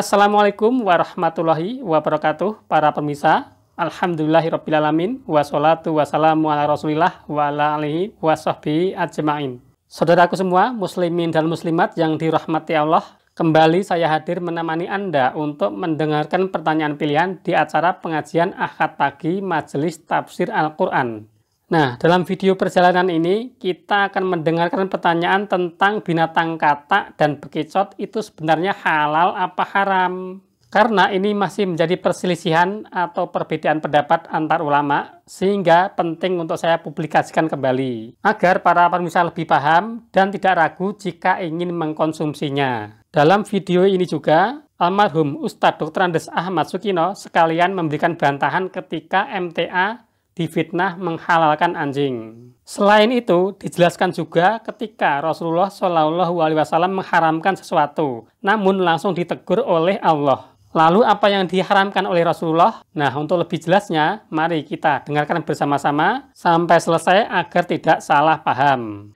Assalamualaikum warahmatullahi wabarakatuh para pemirsa. Alhamdulillahirrabbilalamin. Wassalatu wassalamu ala rasulillah wa ala alihi wa ajma'in. Saudaraku semua, muslimin dan muslimat yang dirahmati Allah, kembali saya hadir menemani Anda untuk mendengarkan pertanyaan pilihan di acara pengajian Ahad Pagi Majelis Tafsir Al-Quran Nah, dalam video perjalanan ini kita akan mendengarkan pertanyaan tentang binatang katak dan bekicot itu sebenarnya halal apa haram. Karena ini masih menjadi perselisihan atau perbedaan pendapat antar ulama, sehingga penting untuk saya publikasikan kembali agar para pemirsa lebih paham dan tidak ragu jika ingin mengkonsumsinya. Dalam video ini juga, almarhum Ustadz Dr. Andes Ahmad Sukino sekalian memberikan bantahan ketika MTA difitnah menghalalkan anjing. Selain itu, dijelaskan juga ketika Rasulullah Shallallahu Alaihi Wasallam mengharamkan sesuatu, namun langsung ditegur oleh Allah. Lalu apa yang diharamkan oleh Rasulullah? Nah, untuk lebih jelasnya, mari kita dengarkan bersama-sama sampai selesai agar tidak salah paham.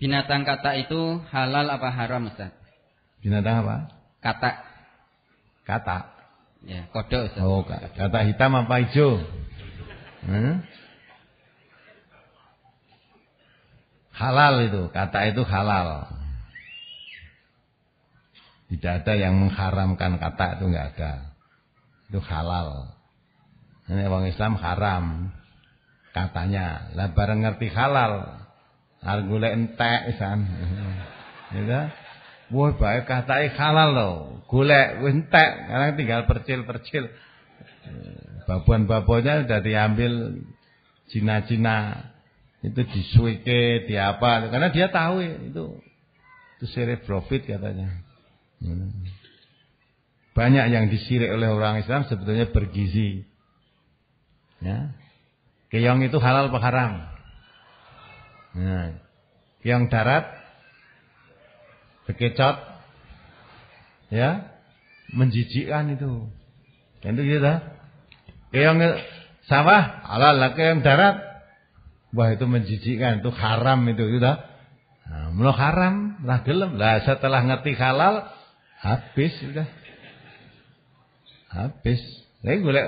Binatang kata itu halal apa haram, Ustaz? Binatang apa? Kata. Kata. Ya, kodok, Oh, kata hitam apa hijau? Hmm? Halal itu, kata itu halal. Tidak ada yang mengharamkan kata itu nggak ada. Itu halal. Ini orang Islam haram katanya. Lah bareng ngerti halal, argule entek isan, Ya Wah baik katanya halal loh. Golek entek, sekarang tinggal percil-percil babuan babonnya sudah diambil Cina-Cina itu disuike, di apa karena dia tahu itu itu sirik profit katanya. Banyak yang disirik oleh orang Islam sebetulnya bergizi. Ya. Keong itu halal apa haram? Nah, keong darat bekecot ya menjijikan itu. Dan itu gitu yang sawah halal lah yang darat wah itu menjijikkan itu haram itu itu dah nah, haram lah gelem lah setelah ngerti halal habis sudah habis lagi gue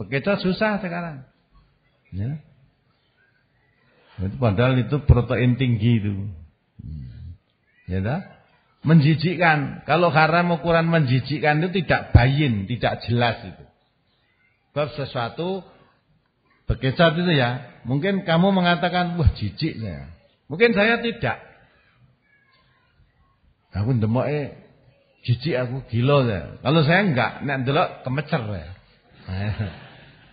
bekerja susah sekarang ya. itu padahal itu protein tinggi itu ya dah menjijikkan kalau haram ukuran menjijikkan itu tidak bayin tidak jelas itu Sebab sesuatu berkecap itu ya, mungkin kamu mengatakan wah jijik Mungkin saya tidak. Aku demok eh jijik aku kilo ya Kalau saya enggak, nek delok kemecer ya.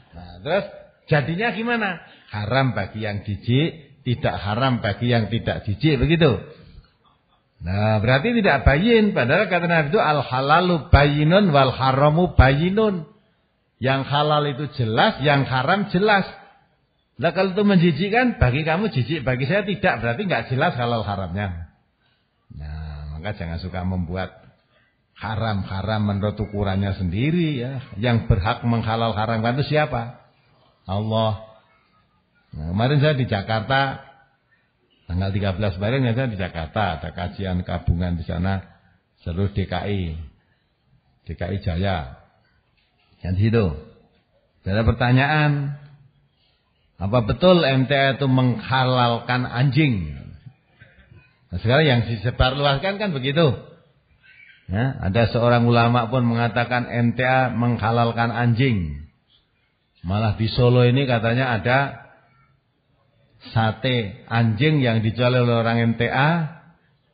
Nah, terus jadinya gimana? Haram bagi yang jijik, tidak haram bagi yang tidak jijik begitu. Nah, berarti tidak bayin padahal kata Nabi itu al halalu bayinun wal haramu bayinun. Yang halal itu jelas, yang haram jelas. Nah kalau itu menjijikkan, bagi kamu jijik, bagi saya tidak. Berarti nggak jelas halal haramnya. Nah, maka jangan suka membuat haram-haram menurut ukurannya sendiri ya. Yang berhak menghalal haram itu siapa? Allah. Nah, kemarin saya di Jakarta, tanggal 13 kemarin ya saya di Jakarta, ada kajian gabungan di sana seluruh DKI, DKI Jaya di situ. Ada pertanyaan. Apa betul MTA itu menghalalkan anjing? Nah, sekarang yang disebarluaskan kan begitu. Ya, ada seorang ulama pun mengatakan MTA menghalalkan anjing. Malah di Solo ini katanya ada sate anjing yang dijual oleh orang MTA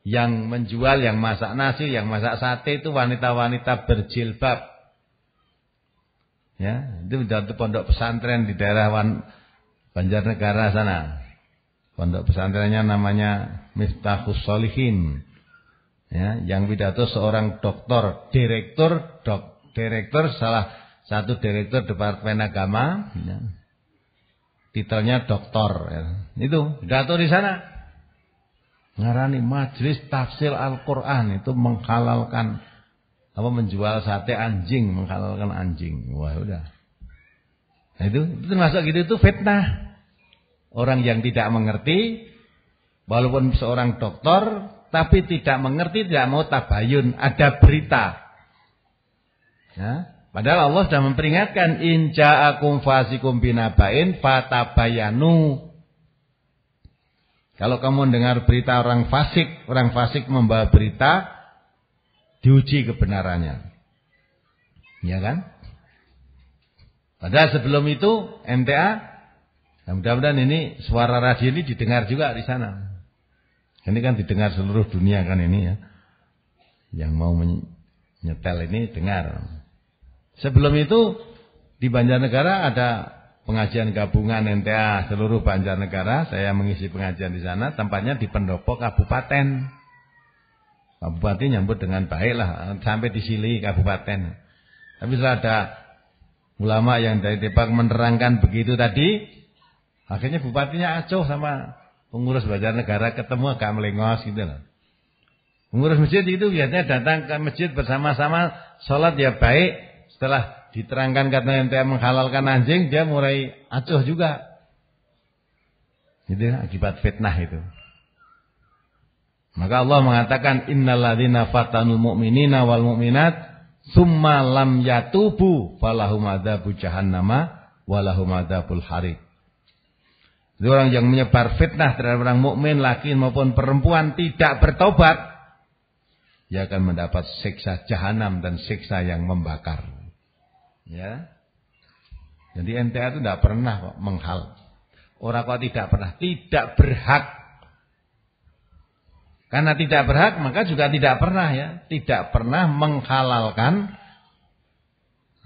yang menjual yang masak nasi, yang masak sate itu wanita-wanita berjilbab Ya, itu satu pondok pesantren di daerah Wan Banjarnegara sana. Pondok pesantrennya namanya Miftahus Solihin. Ya, yang pidato seorang doktor, direktur, dok, direktur salah satu direktur Departemen Agama. Ya. Titelnya doktor. Ya. Itu pidato di sana. Ngarani majelis tafsir Al-Quran itu menghalalkan apa menjual sate anjing menghalalkan anjing wah udah nah itu, itu termasuk gitu itu fitnah orang yang tidak mengerti walaupun seorang dokter tapi tidak mengerti tidak mau tabayun ada berita ya padahal Allah sudah memperingatkan in ja'akum fasikum binabain fatabayanu kalau kamu mendengar berita orang fasik orang fasik membawa berita diuji kebenarannya. Ya kan? Padahal sebelum itu MTA, nah, mudah-mudahan ini suara radio ini didengar juga di sana. Ini kan didengar seluruh dunia kan ini ya. Yang mau menyetel ini dengar. Sebelum itu di Banjarnegara ada pengajian gabungan NTA seluruh Banjarnegara. Saya mengisi pengajian di sana. Tempatnya di pendopo kabupaten. Bupati nyambut dengan baik lah sampai di Sili kabupaten. Tapi setelah ada ulama yang dari Depak menerangkan begitu tadi, akhirnya bupatinya acuh sama pengurus bazar negara ketemu agak melengos gitu loh. Pengurus masjid itu biasanya datang ke masjid bersama-sama sholat ya baik. Setelah diterangkan kata tidak menghalalkan anjing, dia mulai acuh juga. Jadi gitu ya, akibat fitnah itu. Maka Allah mengatakan innalladzina fatanul mu'minina wal mu'minat summa lam yatubu falahum adzabu wa lahum adzabul harik. Jadi orang yang menyebar fitnah terhadap orang mukmin laki maupun perempuan tidak bertobat dia akan mendapat siksa jahanam dan siksa yang membakar. Ya. Jadi NTA itu tidak pernah menghal. Orang kok tidak pernah, tidak berhak karena tidak berhak maka juga tidak pernah ya, tidak pernah menghalalkan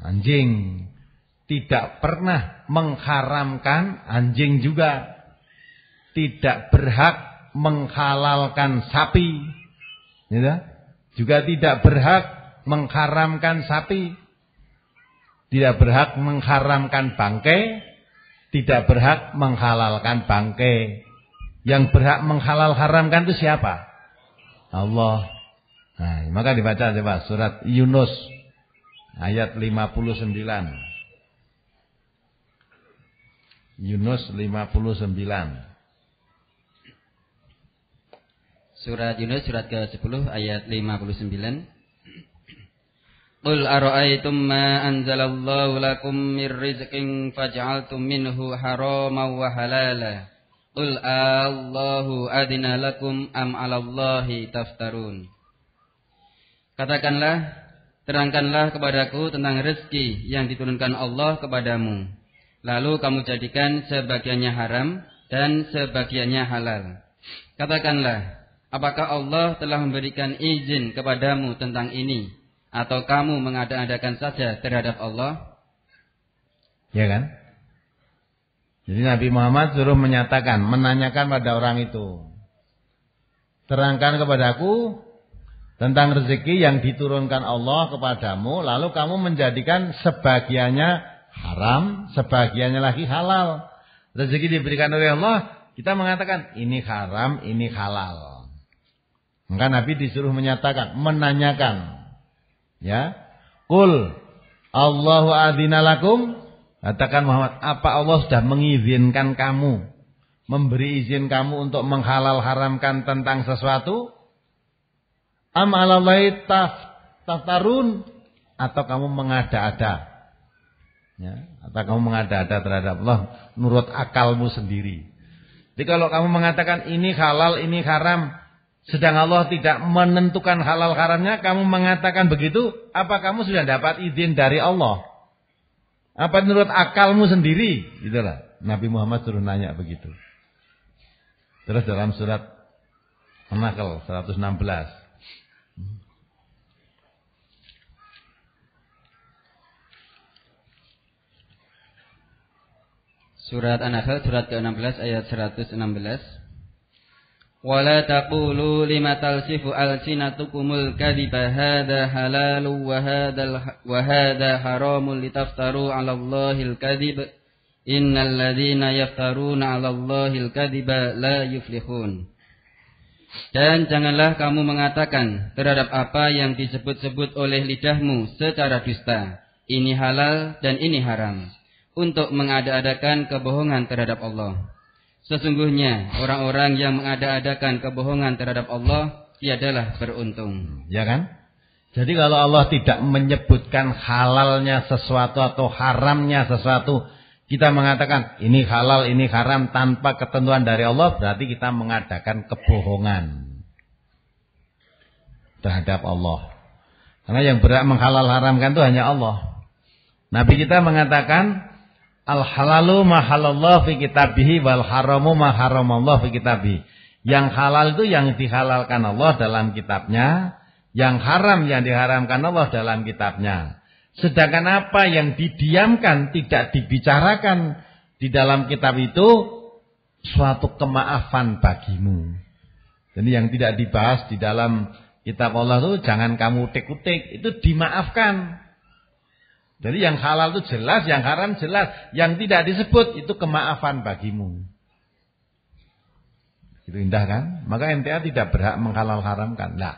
anjing. Tidak pernah mengharamkan anjing juga. Tidak berhak menghalalkan sapi. Ya, juga tidak berhak mengharamkan sapi. Tidak berhak mengharamkan bangke, Tidak berhak menghalalkan bangke. Yang berhak menghalal haramkan itu siapa? Allah. Nah, maka dibaca coba surat Yunus ayat 59. Yunus 59. Surat Yunus surat ke-10 ayat 59. Qul ara'aytum ma anzalallahu lakum min rizqin faj'altum minhu harama wa halala Qul Allahu adina lakum am alallahi taftarun. Katakanlah, terangkanlah kepadaku tentang rezeki yang diturunkan Allah kepadamu. Lalu kamu jadikan sebagiannya haram dan sebagiannya halal. Katakanlah, apakah Allah telah memberikan izin kepadamu tentang ini? Atau kamu mengada-adakan saja terhadap Allah? Ya kan? Jadi Nabi Muhammad suruh menyatakan, menanyakan pada orang itu. Terangkan kepadaku tentang rezeki yang diturunkan Allah kepadamu, lalu kamu menjadikan sebagiannya haram, sebagiannya lagi halal. Rezeki diberikan oleh Allah, kita mengatakan ini haram, ini halal. Maka Nabi disuruh menyatakan, menanyakan. Ya. Kul Allahu adzina lakum Katakan Muhammad, apa Allah sudah mengizinkan kamu, memberi izin kamu untuk menghalal haramkan tentang sesuatu? Am alalai taf, taftarun atau kamu mengada-ada? Ya, atau kamu mengada-ada terhadap Allah menurut akalmu sendiri. Jadi kalau kamu mengatakan ini halal, ini haram, sedang Allah tidak menentukan halal haramnya, kamu mengatakan begitu, apa kamu sudah dapat izin dari Allah? Apa menurut akalmu sendiri? Itulah. Nabi Muhammad suruh nanya begitu. Terus dalam surat an 116. Surat An-Nakhl surat ke-16 ayat 116. ولا تقولوا لما تلسف ألسنتكم الكذب هذا حلال وهذا, وهذا حرام لتفتروا على الله الكذب إن الذين يفترون على الله الكذب لا يفلحون Dan janganlah kamu mengatakan terhadap apa yang disebut-sebut oleh lidahmu secara dusta. Ini halal dan ini haram. Untuk mengada-adakan kebohongan terhadap Allah. Sesungguhnya orang-orang yang mengada-adakan kebohongan terhadap Allah tiadalah beruntung. Ya kan? Jadi kalau Allah tidak menyebutkan halalnya sesuatu atau haramnya sesuatu, kita mengatakan ini halal, ini haram tanpa ketentuan dari Allah, berarti kita mengadakan kebohongan terhadap Allah. Karena yang berhak menghalal haramkan itu hanya Allah. Nabi kita mengatakan Al halalu ma halallah fi kitabihi wal haramu ma fi kitabihi. Yang halal itu yang dihalalkan Allah dalam kitabnya, yang haram yang diharamkan Allah dalam kitabnya. Sedangkan apa yang didiamkan tidak dibicarakan di dalam kitab itu suatu kemaafan bagimu. Jadi yang tidak dibahas di dalam kitab Allah itu jangan kamu utik-utik, itu dimaafkan. Jadi yang halal itu jelas, yang haram jelas, yang tidak disebut itu kemaafan bagimu. Itu indah kan? Maka NTA tidak berhak menghalal haramkan. Nah,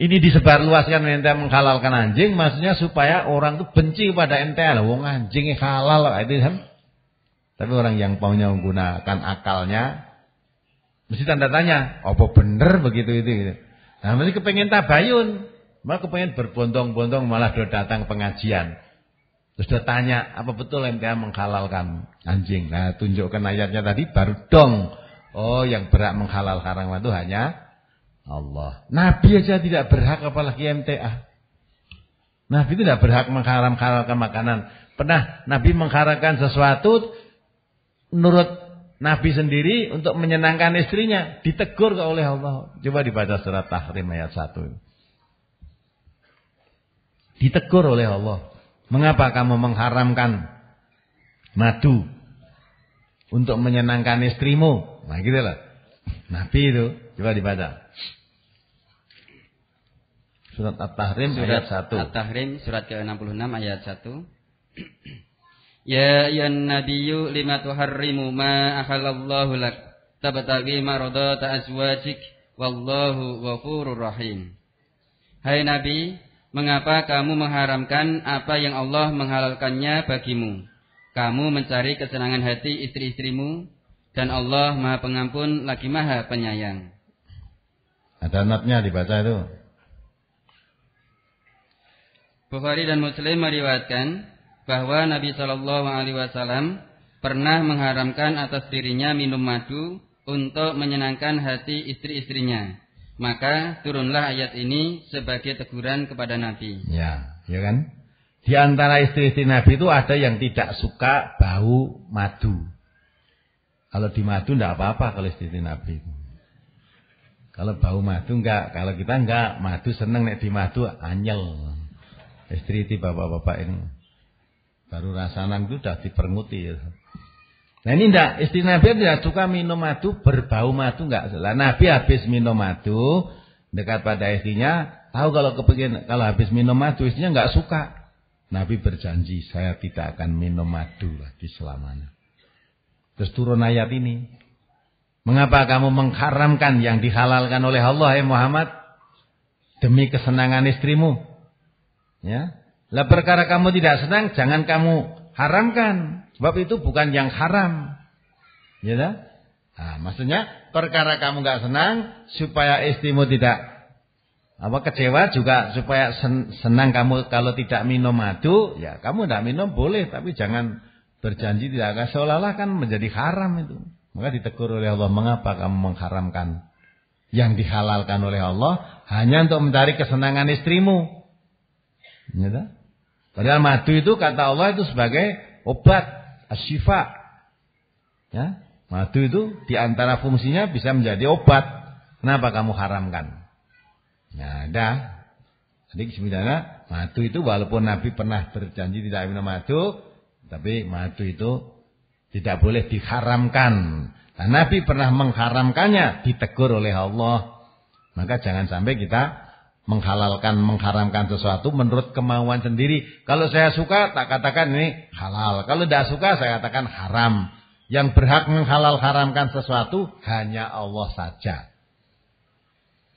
ini disebarluaskan NTA menghalalkan anjing, maksudnya supaya orang itu benci pada NTA. Wong anjing halal, itu kan? Tapi orang yang maunya menggunakan akalnya, mesti tanda tanya, apa bener begitu itu? Nah, mesti kepengen tabayun. Maka kepengen berbondong-bondong malah sudah datang pengajian. Terus dia tanya, apa betul MTA menghalalkan anjing? Nah, tunjukkan ayatnya tadi baru dong. Oh, yang berhak menghalal haram itu hanya Allah. Nabi aja tidak berhak apalagi MTA. Nabi itu tidak berhak mengharam makanan. Pernah Nabi mengharapkan sesuatu menurut Nabi sendiri untuk menyenangkan istrinya ditegur oleh Allah. Coba dibaca surat Tahrim ayat 1. Ditegur oleh Allah. Mengapa kamu mengharamkan madu untuk menyenangkan istrimu? Nah gitu lah. Nabi itu coba dibaca. Surat At-Tahrim ayat 1. At-Tahrim surat ke-66 ayat 1. Ya ayyuhan nabiyyu lima tuharrimu ma ahalallahu lak tabtaghi maradata azwajik wallahu ghafurur rahim. Hai nabi, Mengapa kamu mengharamkan apa yang Allah menghalalkannya bagimu? Kamu mencari kesenangan hati istri-istrimu dan Allah Maha Pengampun lagi Maha Penyayang. Ada natnya dibaca itu. Bukhari dan Muslim meriwayatkan bahwa Nabi Shallallahu Alaihi Wasallam pernah mengharamkan atas dirinya minum madu untuk menyenangkan hati istri-istrinya maka turunlah ayat ini sebagai teguran kepada Nabi. Ya, ya kan? Di antara istri-istri Nabi itu ada yang tidak suka bau madu. Kalau di madu tidak apa-apa kalau istri-istri Nabi Kalau bau madu enggak, kalau kita enggak, madu seneng nek di madu anyel. Istri-istri bapak-bapak ini. Baru rasanan itu sudah dipermuti. Ya. Nah ini enggak, istri Nabi ya? tidak suka minum madu, berbau madu nggak salah. Nabi habis minum madu, dekat pada istrinya, tahu kalau kepikiran, kalau habis minum madu istrinya nggak suka. Nabi berjanji, saya tidak akan minum madu lagi selamanya. Terus turun ayat ini. Mengapa kamu mengharamkan yang dihalalkan oleh Allah ya Muhammad? Demi kesenangan istrimu. Ya. Lah perkara kamu tidak senang, jangan kamu haramkan. Sebab itu bukan yang haram. Ya you Nah, ah, maksudnya perkara kamu nggak senang supaya istimu tidak apa kecewa juga supaya sen, senang kamu kalau tidak minum madu, ya kamu tidak minum boleh tapi jangan berjanji tidak akan seolah-olah kan menjadi haram itu. Maka ditegur oleh Allah, mengapa kamu mengharamkan yang dihalalkan oleh Allah hanya untuk mencari kesenangan istrimu? Ya Padahal madu itu kata Allah itu sebagai obat asyifa. Ya, madu itu diantara fungsinya bisa menjadi obat. Kenapa kamu haramkan? Nah, ada. Jadi sebenarnya madu itu walaupun Nabi pernah berjanji tidak minum madu, tapi madu itu tidak boleh diharamkan. Nah, Nabi pernah mengharamkannya, ditegur oleh Allah. Maka jangan sampai kita menghalalkan, mengharamkan sesuatu menurut kemauan sendiri. Kalau saya suka, tak katakan ini halal. Kalau tidak suka, saya katakan haram. Yang berhak menghalal haramkan sesuatu hanya Allah saja.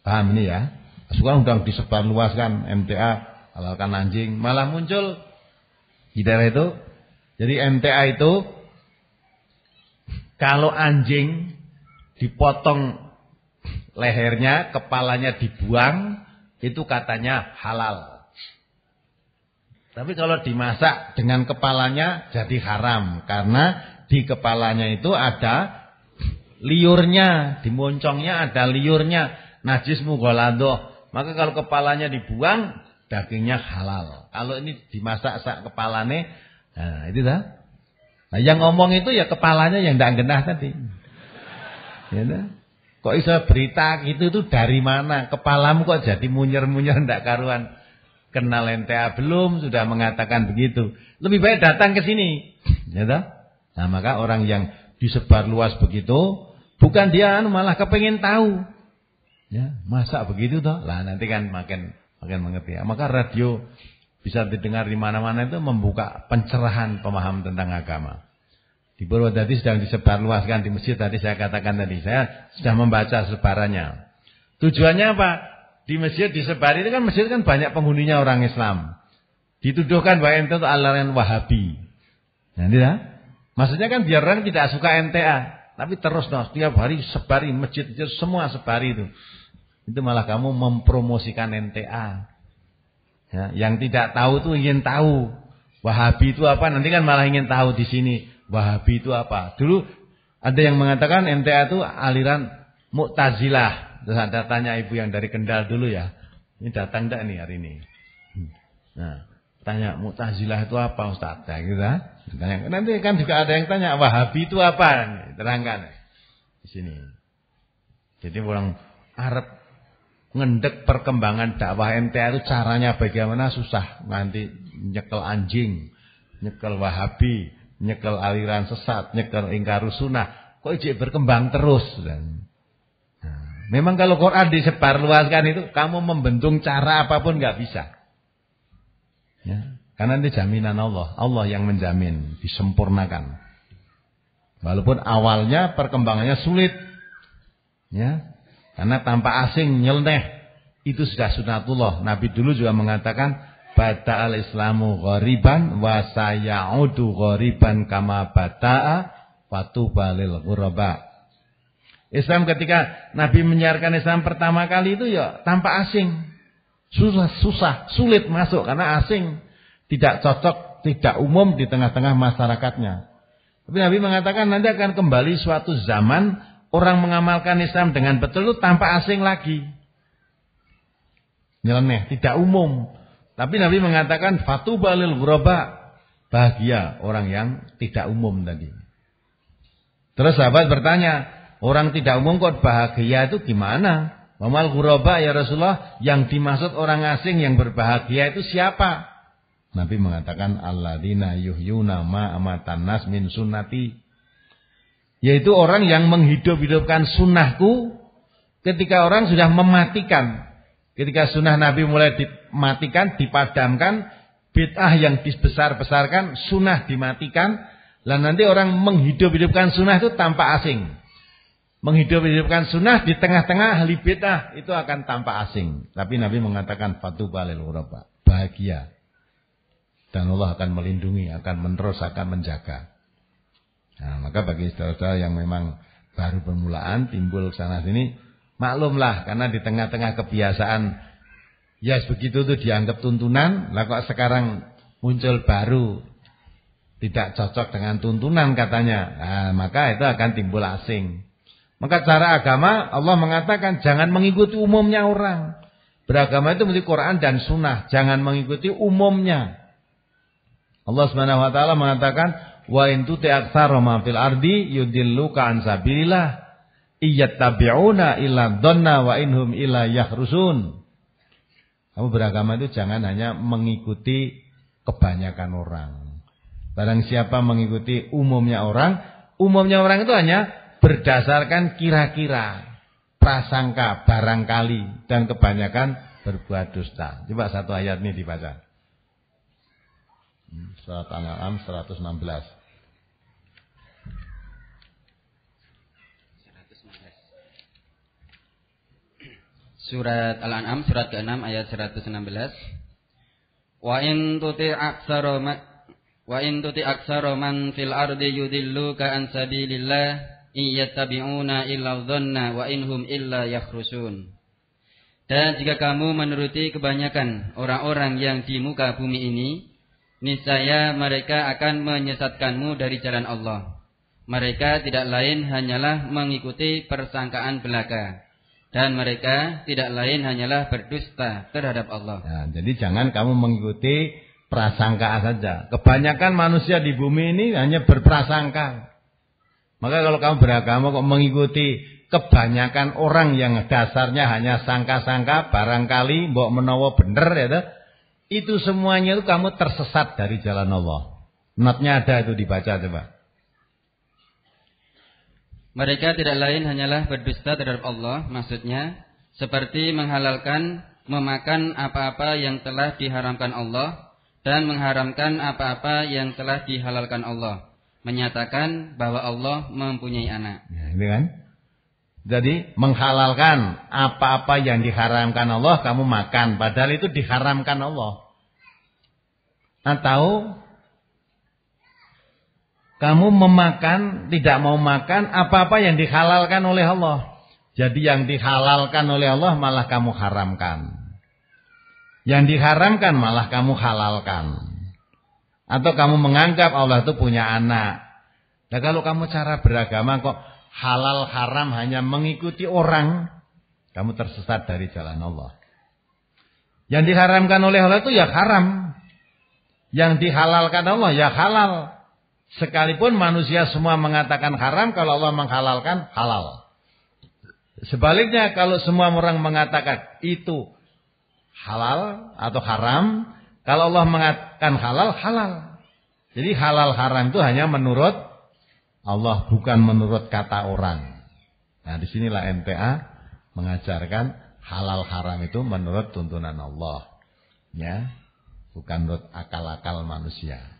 Paham ini ya? Sekarang sudah disebar luaskan MTA halalkan anjing, malah muncul di daerah itu. Jadi MTA itu kalau anjing dipotong lehernya, kepalanya dibuang, itu katanya halal. Tapi kalau dimasak dengan kepalanya jadi haram. Karena di kepalanya itu ada liurnya. Di moncongnya ada liurnya. Najis mugoladoh. Maka kalau kepalanya dibuang, dagingnya halal. Kalau ini dimasak sak kepalane, nah itu dah. Nah yang ngomong itu ya kepalanya yang tidak genah tadi. Ya nah. Kok iso berita gitu tuh dari mana? Kepalamu kok jadi munyer-munyer ndak karuan. Kenal NTA ah, belum sudah mengatakan begitu. Lebih baik datang ke sini. Ya toh? Nah, maka orang yang disebar luas begitu bukan dia anu, malah kepengen tahu. Ya, masa begitu toh? Lah nanti kan makin makin mengerti. Ya. Maka radio bisa didengar di mana-mana itu membuka pencerahan pemaham tentang agama. Di tadi sedang disebarluaskan di masjid tadi saya katakan tadi. Saya sudah membaca sebarannya. Tujuannya apa? Di masjid disebar itu kan masjid kan banyak penghuninya orang Islam. Dituduhkan bahwa ente itu aliran Wahabi. Nanti ya. Maksudnya kan biar orang tidak suka NTA, ah. tapi terus no, setiap hari sebari masjid itu semua sebari itu. Itu malah kamu mempromosikan NTA. Ah. Ya, yang tidak tahu tuh ingin tahu. Wahabi itu apa? Nanti kan malah ingin tahu di sini. Wahabi itu apa? Dulu ada yang mengatakan MTA itu aliran Mu'tazilah. Terus ada tanya ibu yang dari Kendal dulu ya. Ini datang enggak nih hari ini? Nah, tanya Mu'tazilah itu apa Ustaz? Ya, nah, gitu. Ah. Tanya, nanti kan juga ada yang tanya Wahabi itu apa? Terangkan di sini. Jadi orang Arab ngendek perkembangan dakwah MTA itu caranya bagaimana susah nanti nyekel anjing, nyekel Wahabi, nyekel aliran sesat, nyekel ingkaru sunnah, kok ijik berkembang terus. Dan, nah, memang kalau Quran disebarluaskan itu, kamu membentuk cara apapun nggak bisa. Ya, karena ini jaminan Allah, Allah yang menjamin, disempurnakan. Walaupun awalnya perkembangannya sulit, ya, karena tanpa asing nyeleneh itu sudah sunatullah. Nabi dulu juga mengatakan Bata al-islamu ghariban wa sayaudu ghariban kama bata'a fatuba lil ghuraba. Islam ketika Nabi menyiarkan Islam pertama kali itu ya tanpa asing. Susah, susah, sulit masuk karena asing. Tidak cocok, tidak umum di tengah-tengah masyarakatnya. Tapi Nabi mengatakan nanti akan kembali suatu zaman orang mengamalkan Islam dengan betul itu tanpa asing lagi. Nyeleneh, tidak umum. Tapi Nabi mengatakan fatu lil ghuraba, bahagia orang yang tidak umum tadi. Terus sahabat bertanya, orang tidak umum kok bahagia itu gimana? Mamal ghuraba ya Rasulullah, yang dimaksud orang asing yang berbahagia itu siapa? Nabi mengatakan alladzina yuhyuna ma amatan nas min sunnati yaitu orang yang menghidup-hidupkan sunnahku ketika orang sudah mematikan Ketika sunnah Nabi mulai dimatikan, dipadamkan, bid'ah yang dibesar-besarkan, sunnah dimatikan, dan nanti orang menghidup-hidupkan sunnah itu tanpa asing. Menghidup-hidupkan sunnah di tengah-tengah ahli bid'ah itu akan tanpa asing. Tapi Nabi mengatakan fatu balil uraba, bahagia. Dan Allah akan melindungi, akan menerus, akan menjaga. Nah, maka bagi saudara-saudara yang memang baru permulaan timbul sana sini Maklumlah karena di tengah-tengah kebiasaan ya yes, begitu tuh dianggap tuntunan, lah kok sekarang muncul baru tidak cocok dengan tuntunan katanya. Nah, maka itu akan timbul asing. Maka cara agama Allah mengatakan jangan mengikuti umumnya orang. Beragama itu mesti Quran dan Sunnah. Jangan mengikuti umumnya. Allah Subhanahu mengatakan wa intu aktsara ardi yudilluka an iyattabi'una ila dhanna wa inhum ila yahrusun. Kamu beragama itu jangan hanya mengikuti kebanyakan orang. Barang siapa mengikuti umumnya orang, umumnya orang itu hanya berdasarkan kira-kira, prasangka, barangkali dan kebanyakan berbuat dusta. Coba satu ayat ini dibaca. Hmm, surat Al-An'am 116. Surat Al-An'am surat ke-6 ayat 116. Wa in tuti aktsara wa in tuti aktsara man fil ardi yudilluka an sabilillah iyattabi'una illa dhanna wa inhum illa yakhrusun. Dan jika kamu menuruti kebanyakan orang-orang yang di muka bumi ini, niscaya mereka akan menyesatkanmu dari jalan Allah. Mereka tidak lain hanyalah mengikuti persangkaan belaka dan mereka tidak lain hanyalah berdusta terhadap Allah. Nah, jadi jangan kamu mengikuti prasangka saja. Kebanyakan manusia di bumi ini hanya berprasangka. Maka kalau kamu beragama kok mengikuti kebanyakan orang yang dasarnya hanya sangka-sangka, barangkali mbok menawa bener ya toh. Itu semuanya itu kamu tersesat dari jalan Allah. Notnya ada itu dibaca coba. Mereka tidak lain hanyalah berdusta terhadap Allah, maksudnya seperti menghalalkan memakan apa-apa yang telah diharamkan Allah dan mengharamkan apa-apa yang telah dihalalkan Allah, menyatakan bahwa Allah mempunyai anak. Ya, ini gitu kan? Jadi menghalalkan apa-apa yang diharamkan Allah kamu makan padahal itu diharamkan Allah. Atau nah, kamu memakan, tidak mau makan apa-apa yang dihalalkan oleh Allah. Jadi yang dihalalkan oleh Allah malah kamu haramkan. Yang diharamkan malah kamu halalkan. Atau kamu menganggap Allah itu punya anak. Nah kalau kamu cara beragama kok halal haram hanya mengikuti orang. Kamu tersesat dari jalan Allah. Yang diharamkan oleh Allah itu ya haram. Yang dihalalkan Allah ya halal. Sekalipun manusia semua mengatakan haram, kalau Allah menghalalkan, halal. Sebaliknya kalau semua orang mengatakan itu halal atau haram, kalau Allah mengatakan halal, halal. Jadi halal haram itu hanya menurut Allah, bukan menurut kata orang. Nah disinilah MPA mengajarkan halal haram itu menurut tuntunan Allah. Ya, bukan menurut akal-akal manusia.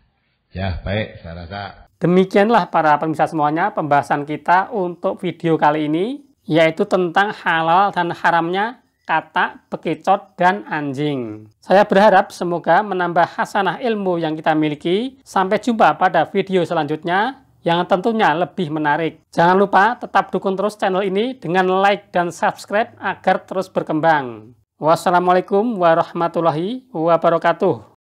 Ya, baik, saya rasa. Demikianlah para pemirsa semuanya pembahasan kita untuk video kali ini, yaitu tentang halal dan haramnya kata bekicot dan anjing. Saya berharap semoga menambah hasanah ilmu yang kita miliki. Sampai jumpa pada video selanjutnya yang tentunya lebih menarik. Jangan lupa tetap dukung terus channel ini dengan like dan subscribe agar terus berkembang. Wassalamualaikum warahmatullahi wabarakatuh.